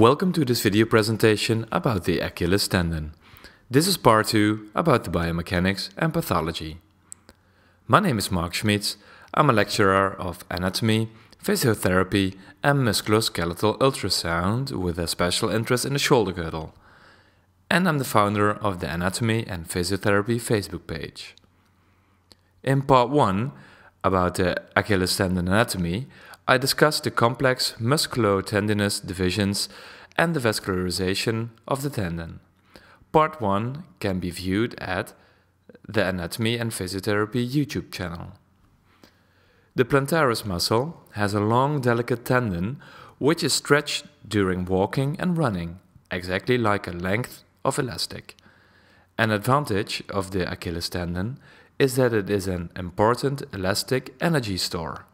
Welcome to this video presentation about the Achilles tendon. This is part 2 about the biomechanics and pathology. My name is Mark Schmitz. I'm a lecturer of anatomy, physiotherapy and musculoskeletal ultrasound with a special interest in the shoulder girdle. And I'm the founder of the anatomy and physiotherapy Facebook page. In part 1 about the Achilles tendon anatomy, I discussed the complex musculotendinous divisions and the vascularization of the tendon. Part 1 can be viewed at the Anatomy and Physiotherapy YouTube channel. The plantaris muscle has a long delicate tendon which is stretched during walking and running, exactly like a length of elastic. An advantage of the Achilles tendon is that it is an important elastic energy store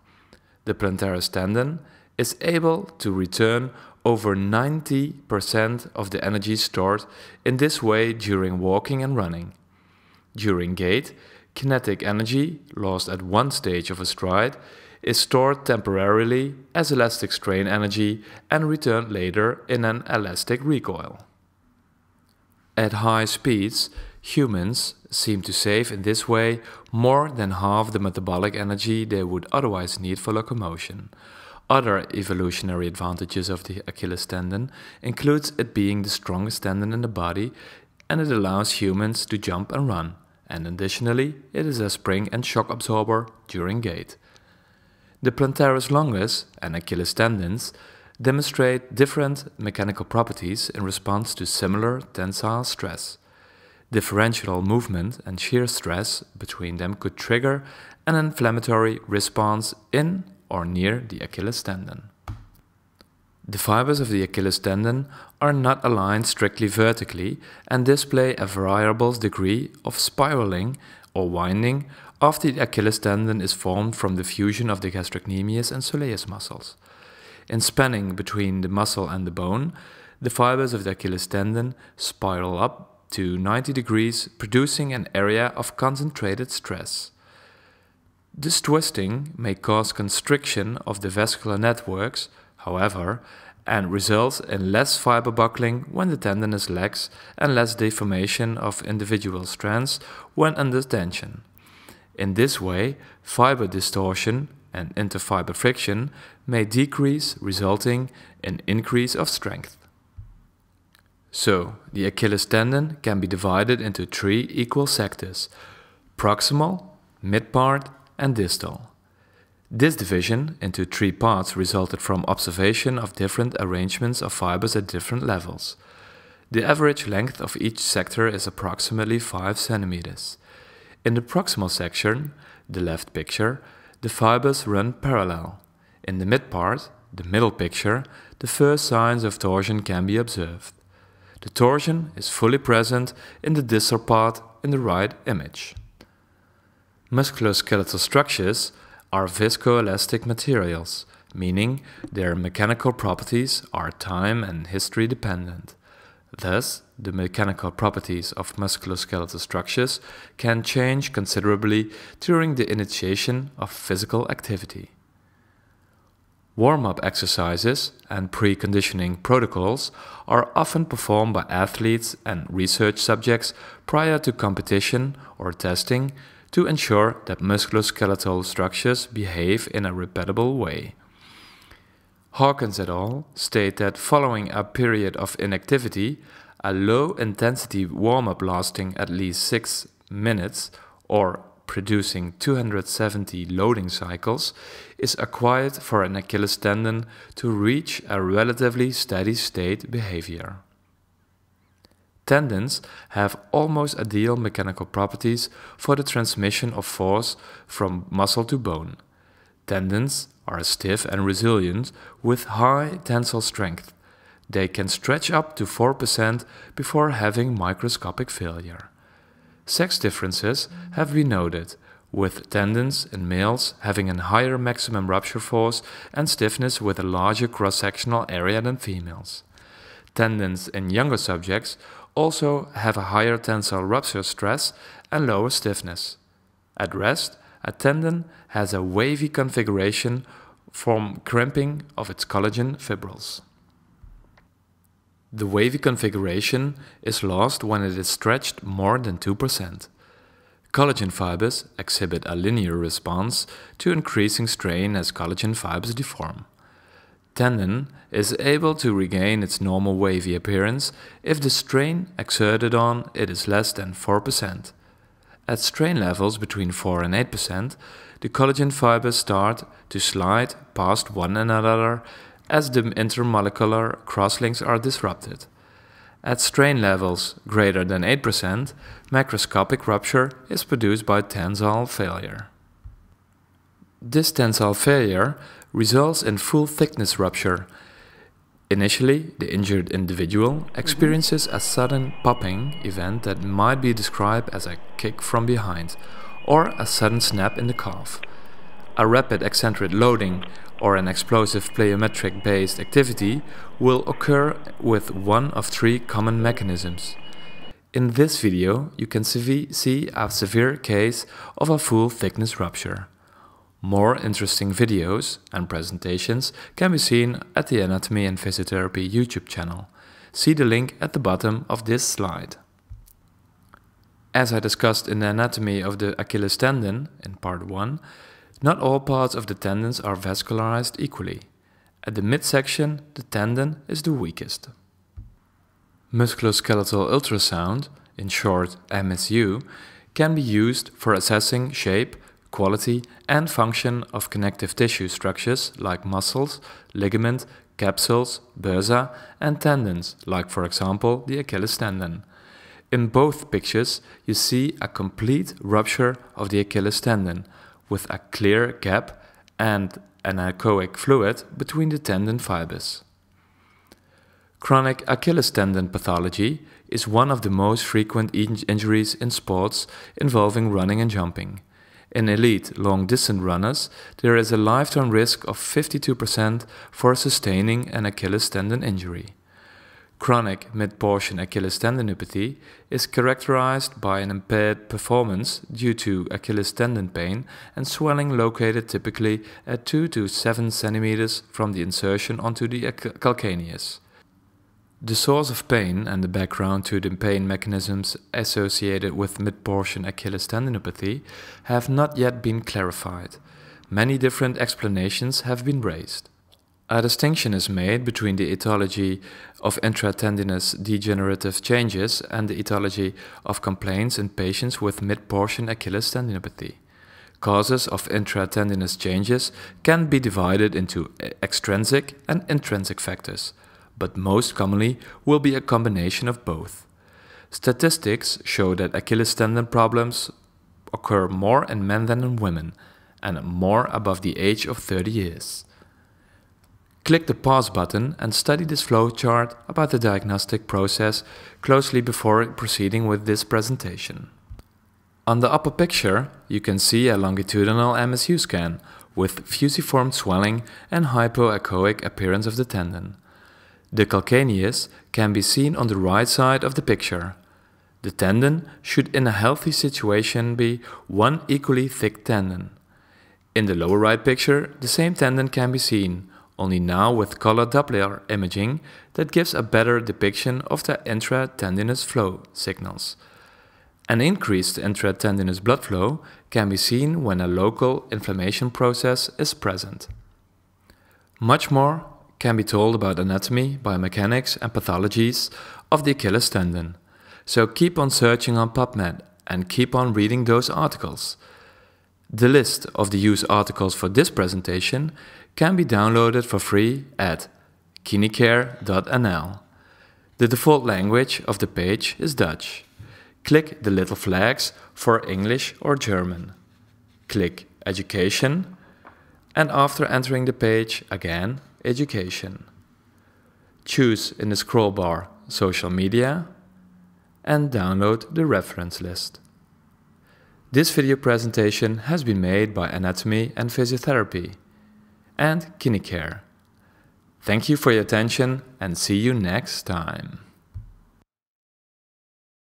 the plantaris tendon, is able to return over 90% of the energy stored in this way during walking and running. During gait, kinetic energy lost at one stage of a stride is stored temporarily as elastic strain energy and returned later in an elastic recoil. At high speeds, Humans seem to save in this way more than half the metabolic energy they would otherwise need for locomotion. Other evolutionary advantages of the Achilles tendon includes it being the strongest tendon in the body and it allows humans to jump and run. And additionally, it is a spring and shock absorber during gait. The plantaris longus and Achilles tendons demonstrate different mechanical properties in response to similar tensile stress. Differential movement and shear stress between them could trigger an inflammatory response in or near the Achilles tendon. The fibers of the Achilles tendon are not aligned strictly vertically and display a variable degree of spiraling or winding after the Achilles tendon is formed from the fusion of the gastrocnemius and soleus muscles. In spanning between the muscle and the bone, the fibers of the Achilles tendon spiral up to 90 degrees, producing an area of concentrated stress. This twisting may cause constriction of the vascular networks, however, and results in less fiber buckling when the tendon is lax and less deformation of individual strands when under tension. In this way, fiber distortion and interfiber friction may decrease resulting in increase of strength. So, the Achilles tendon can be divided into three equal sectors proximal, midpart, and distal. This division into three parts resulted from observation of different arrangements of fibers at different levels. The average length of each sector is approximately 5 cm. In the proximal section, the left picture, the fibers run parallel. In the mid part, the middle picture, the first signs of torsion can be observed. The torsion is fully present in the distal part in the right image. Musculoskeletal structures are viscoelastic materials, meaning their mechanical properties are time and history dependent. Thus, the mechanical properties of musculoskeletal structures can change considerably during the initiation of physical activity. Warm up exercises and preconditioning protocols are often performed by athletes and research subjects prior to competition or testing to ensure that musculoskeletal structures behave in a repeatable way. Hawkins et al. state that following a period of inactivity, a low intensity warm up lasting at least 6 minutes or producing 270 loading cycles is acquired for an Achilles tendon to reach a relatively steady state behavior. Tendons have almost ideal mechanical properties for the transmission of force from muscle to bone. Tendons are stiff and resilient with high tensile strength. They can stretch up to 4% before having microscopic failure. Sex differences have been noted, with tendons in males having a higher maximum rupture force and stiffness with a larger cross-sectional area than females. Tendons in younger subjects also have a higher tensile rupture stress and lower stiffness. At rest, a tendon has a wavy configuration from crimping of its collagen fibrils. The wavy configuration is lost when it is stretched more than 2%. Collagen fibers exhibit a linear response to increasing strain as collagen fibers deform. Tendon is able to regain its normal wavy appearance if the strain exerted on it is less than 4%. At strain levels between 4 and 8%, the collagen fibers start to slide past one another as the intermolecular crosslinks are disrupted. At strain levels greater than 8%, macroscopic rupture is produced by tensile failure. This tensile failure results in full thickness rupture. Initially, the injured individual experiences a sudden popping event that might be described as a kick from behind or a sudden snap in the calf. A rapid eccentric loading or an explosive pleometric based activity will occur with one of three common mechanisms. In this video you can see a severe case of a full thickness rupture. More interesting videos and presentations can be seen at the Anatomy and Physiotherapy YouTube channel. See the link at the bottom of this slide. As I discussed in the anatomy of the Achilles tendon in part 1, not all parts of the tendons are vascularized equally. At the midsection, the tendon is the weakest. Musculoskeletal ultrasound, in short MSU, can be used for assessing shape, quality and function of connective tissue structures like muscles, ligament, capsules, bursa and tendons like for example the Achilles tendon. In both pictures you see a complete rupture of the Achilles tendon, with a clear gap and an anechoic fluid between the tendon fibers. Chronic Achilles tendon pathology is one of the most frequent injuries in sports involving running and jumping. In elite long distance runners, there is a lifetime risk of 52% for sustaining an Achilles tendon injury. Chronic mid-portion Achilles tendinopathy is characterized by an impaired performance due to Achilles tendon pain and swelling located typically at 2 to 7 centimeters from the insertion onto the calcaneus. The source of pain and the background to the pain mechanisms associated with mid-portion Achilles tendinopathy have not yet been clarified. Many different explanations have been raised. A distinction is made between the etiology of intratendinous degenerative changes and the etiology of complaints in patients with mid-portion Achilles tendinopathy. Causes of intratendinous changes can be divided into extrinsic and intrinsic factors, but most commonly will be a combination of both. Statistics show that Achilles tendon problems occur more in men than in women, and more above the age of 30 years. Click the pause button and study this flowchart about the diagnostic process closely before proceeding with this presentation. On the upper picture, you can see a longitudinal MSU scan with fusiform swelling and hypoechoic appearance of the tendon. The calcaneus can be seen on the right side of the picture. The tendon should in a healthy situation be one equally thick tendon. In the lower right picture, the same tendon can be seen, only now with color Doppler imaging that gives a better depiction of the intratendinous flow signals. An increased intratendinous blood flow can be seen when a local inflammation process is present. Much more can be told about anatomy, biomechanics and pathologies of the Achilles tendon. So keep on searching on PubMed and keep on reading those articles. The list of the used articles for this presentation can be downloaded for free at kinicare.nl. The default language of the page is Dutch. Click the little flags for English or German. Click Education and after entering the page again, Education. Choose in the scroll bar Social Media and download the reference list. This video presentation has been made by Anatomy and Physiotherapy and KineCare. Thank you for your attention and see you next time.